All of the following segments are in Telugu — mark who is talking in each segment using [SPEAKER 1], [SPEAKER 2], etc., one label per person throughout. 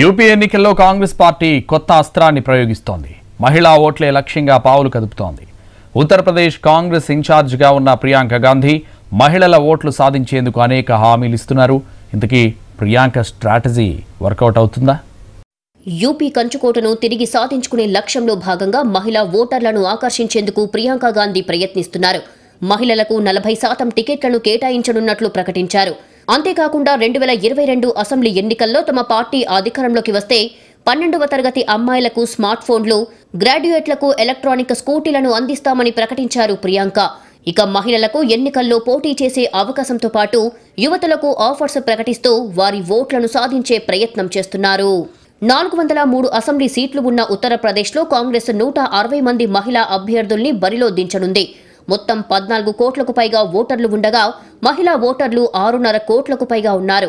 [SPEAKER 1] యూపీ ఎన్నికల్లో కాంగ్రెస్ పార్టీ కొత్త అస్త్రాన్ని ప్రయోగిస్తోంది మహిళా ఓట్లే లక్ష్యంగా పావులు కదుపుతోంది ఉత్తరప్రదేశ్ కాంగ్రెస్ ఇన్ఛార్జిగా ఉన్న ప్రియాంక గాంధీ మహిళల ఓట్లు సాధించేందుకు అనేక హామీలు ఇస్తున్నారు ఇంతకీ ప్రియాంక స్ట్రాటజీ వర్కౌట్ అవుతుందా
[SPEAKER 2] యూపీ కంచుకోటను తిరిగి సాధించుకునే లక్ష్యంలో భాగంగా మహిళా ఓటర్లను ఆకర్షించేందుకు ప్రియాంక గాంధీ ప్రయత్నిస్తున్నారు మహిళలకు నలభై శాతం టికెట్లను కేటాయించనున్నట్లు ప్రకటించారు అంతేకాకుండా రెండు వేల ఇరవై రెండు అసెంబ్లీ ఎన్నికల్లో తమ పార్టీ అధికారంలోకి వస్తే పన్నెండవ తరగతి అమ్మాయిలకు స్మార్ట్ ఫోన్లు గ్రాడ్యుయేట్లకు ఎలక్ట్రానిక్ స్కూటీలను అందిస్తామని ప్రకటించారు ప్రియాంక ఇక మహిళలకు ఎన్నికల్లో పోటీ చేసే అవకాశంతో పాటు యువతలకు ఆఫర్స్ ప్రకటిస్తూ వారి ఓట్లను సాధించే ప్రయత్నం చేస్తున్నారు నాలుగు వందల మూడు అసెంబ్లీ సీట్లు ఉన్న ఉత్తరప్రదేశ్లో కాంగ్రెస్ నూట అరవై మంది మహిళా అభ్యర్థుల్ని బరిలో దించనుంది మొత్తం పద్నాలుగు కోట్లకు పైగా ఓటర్లు ఉండగా మహిళా ఓటర్లు ఆరున్నర కోట్లకు పైగా ఉన్నారు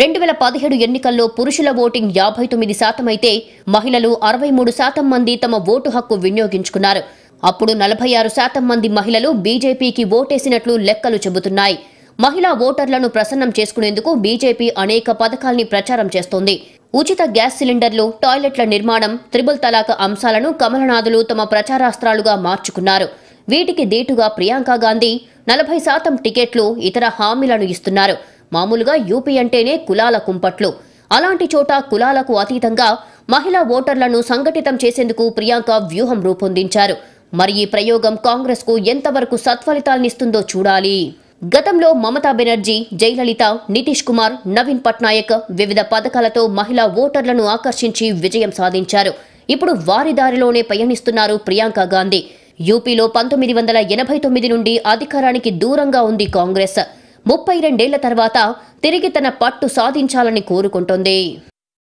[SPEAKER 2] రెండు వేల పదిహేడు ఎన్నికల్లో పురుషుల ఓటింగ్ యాభై తొమ్మిది శాతం అయితే మహిళలు అరవై మూడు శాతం మంది తమ ఓటు హక్కు వినియోగించుకున్నారు అప్పుడు నలభై ఆరు శాతం మంది మహిళలు బీజేపీకి ఓటేసినట్లు లెక్కలు చెబుతున్నాయి మహిళా ఓటర్లను ప్రసన్నం చేసుకునేందుకు బీజేపీ అనేక పథకాల్ని ప్రచారం చేస్తోంది ఉచిత గ్యాస్ సిలిండర్లు టాయిలెట్ల నిర్మాణం త్రిబుల్ తలాక్ అంశాలను కమలనాథులు తమ ప్రచారాస్త్రాలుగా మార్చుకున్నారు వీటికి దీటుగా ప్రియాంక గాంధీ నలభై శాతం టికెట్లు ఇతర హామీలను ఇస్తున్నారు మామూలుగా యూపీ అంటేనే కులాల కుంపట్లు అలాంటి చోట కులాలకు అతీతంగా మహిళా ఓటర్లను సంఘటితం చేసేందుకు ప్రియాంక వ్యూహం రూపొందించారు మరి ఈ ప్రయోగం కాంగ్రెస్కు ఎంతవరకు సత్ఫలితాలనిస్తుందో చూడాలి గతంలో మమతా బెనర్జీ జయలలిత నితీష్ కుమార్ నవీన్ పట్నాయక్ వివిధ పథకాలతో మహిళా ఓటర్లను ఆకర్షించి విజయం సాధించారు ఇప్పుడు వారి దారిలోనే పయనిస్తున్నారు ప్రియాంక గాంధీ యూపీలో పంతొమ్మిది వందల ఎనభై తొమ్మిది నుండి అధికారానికి దూరంగా ఉంది కాంగ్రెస్ ముప్పై రెండేళ్ల తర్వాత తిరిగి తన పట్టు సాధించాలని కోరుకుంటోంది